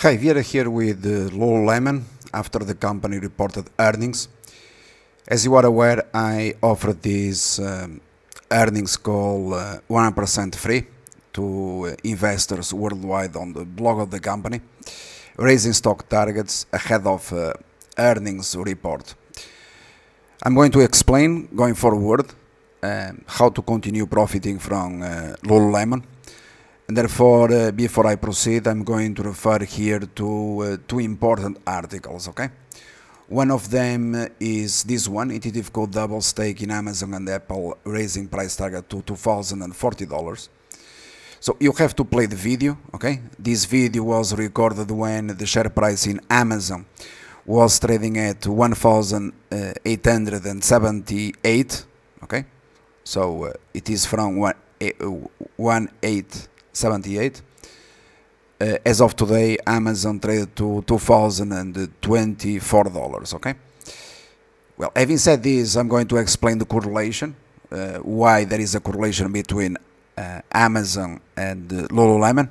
Hi, we are here with uh, Lemon after the company reported earnings. As you are aware, I offered this um, earnings call 100% uh, free to uh, investors worldwide on the blog of the company, raising stock targets ahead of uh, earnings report. I'm going to explain going forward um, how to continue profiting from uh, Lululemon and therefore, uh, before I proceed, I'm going to refer here to uh, two important articles, okay? One of them is this one, intuitive code double stake in Amazon and Apple raising price target to $2,040. So you have to play the video, okay? This video was recorded when the share price in Amazon was trading at 1,878, okay? So uh, it is from one, uh, 78. Uh, as of today, Amazon traded to $2,024, okay? Well, having said this, I'm going to explain the correlation, uh, why there is a correlation between uh, Amazon and Lululemon.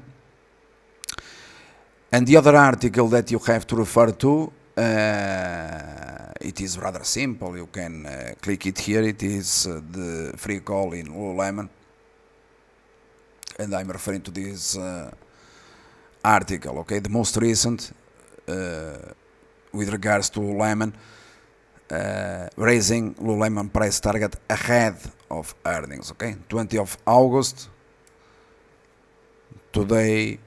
And the other article that you have to refer to, uh, it is rather simple. You can uh, click it here. It is uh, the free call in Lululemon and I'm referring to this uh, article, okay, the most recent uh, with regards to Lehman, uh, raising Lululemon price target ahead of earnings, okay, 20 of August, today,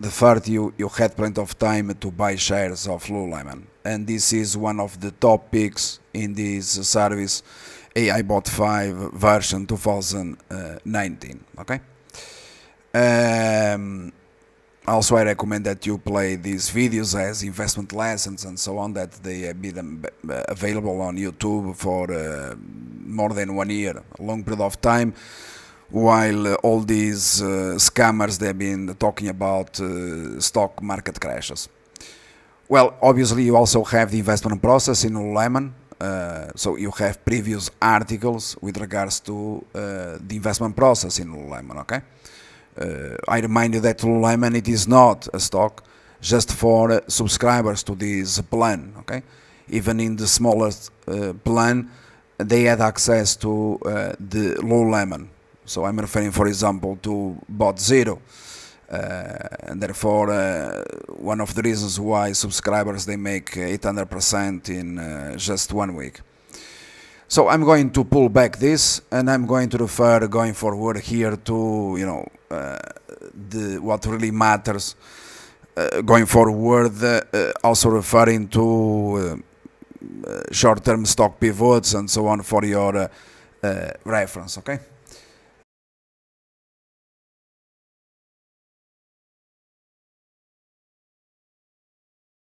the 30, you, you had plenty of time to buy shares of Lululemon and this is one of the topics in this service AIBot 5 version 2019 okay um, also I recommend that you play these videos as investment lessons and so on that they have been available on YouTube for uh, more than one year a long period of time while uh, all these uh, scammers they've been talking about uh, stock market crashes well, obviously, you also have the investment process in Lululemon. Uh, so you have previous articles with regards to uh, the investment process in Lululemon, okay? Uh, I remind you that Lululemon, it is not a stock just for uh, subscribers to this plan, okay? Even in the smallest uh, plan, they had access to uh, the Lululemon. So I'm referring, for example, to Bot Zero. and therefore, one of the reasons why subscribers they make 800% uh, in uh, just one week. So I'm going to pull back this and I'm going to refer going forward here to, you know, uh, the, what really matters uh, going forward, uh, uh, also referring to short-term stock pivots and so on for your reference, okay?